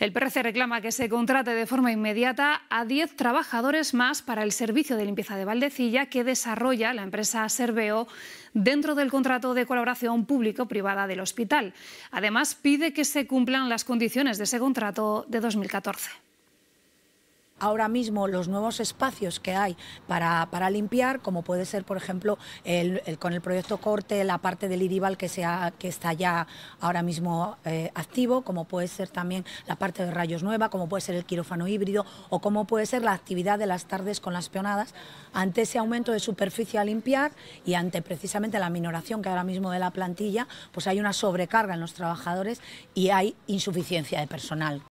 El PRC reclama que se contrate de forma inmediata a 10 trabajadores más para el servicio de limpieza de Valdecilla que desarrolla la empresa Serveo dentro del contrato de colaboración público-privada del hospital. Además, pide que se cumplan las condiciones de ese contrato de 2014 ahora mismo los nuevos espacios que hay para, limpiar, como puede ser, por ejemplo, el, con el proyecto Corte, la parte del Iribal que, sea, que está ya ahora mismo eh, activo, como puede ser también la parte de Rayos Nueva, como puede ser el quirófano híbrido o como puede ser la actividad de las tardes con las peonadas, ante ese aumento de superficie a limpiar y ante precisamente la minoración que ahora mismo de la plantilla, pues hay una sobrecarga en los trabajadores y hay insuficiencia de personal.